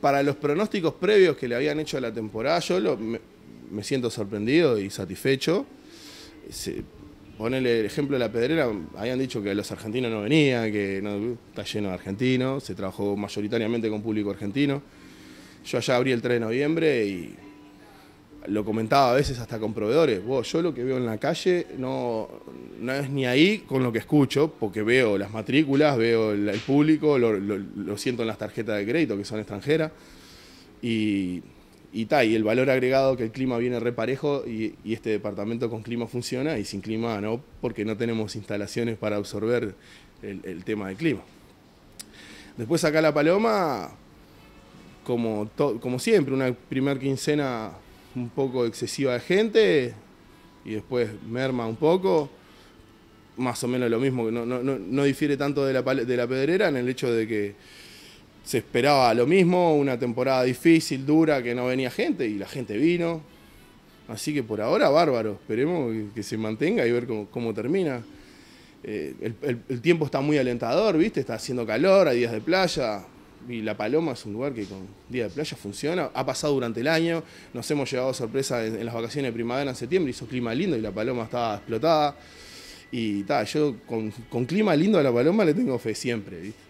para los pronósticos previos que le habían hecho a la temporada, yo me, siento sorprendido y satisfecho. Ponerle el ejemplo de la pedrera, habían dicho que los argentinos no venían, que está lleno de argentinos, se trabajó mayoritariamente con público argentino. Yo allá abrí el 3 de noviembre y lo comentaba a veces hasta con proveedores. yo lo que veo en la calle no, no es ni ahí con lo que escucho, porque veo las matrículas, veo el, público, lo, siento en las tarjetas de crédito que son extranjeras. Y, y, y el valor agregado que el clima viene reparejo y, este departamento con clima funciona y sin clima no, porque no tenemos instalaciones para absorber el, tema del clima. Después acá La Paloma, como, como siempre, una primera quincena un poco excesiva de gente y después merma un poco más o menos lo mismo, no, difiere tanto de la, de la pedrera en el hecho de que se esperaba lo mismo, una temporada difícil, dura, que no venía gente y la gente vino. Así que por ahora, bárbaro, esperemos que se mantenga y ver cómo, termina. Eh, el, tiempo está muy alentador, ¿viste? Está haciendo calor, hay días de playa. Y La Paloma es un lugar que con días de playa funciona. Ha pasado durante el año, nos hemos llevado sorpresa en, en las vacaciones de primavera en septiembre, hizo clima lindo y La Paloma estaba explotada. Y ta, yo con, con clima lindo a la paloma le tengo fe siempre,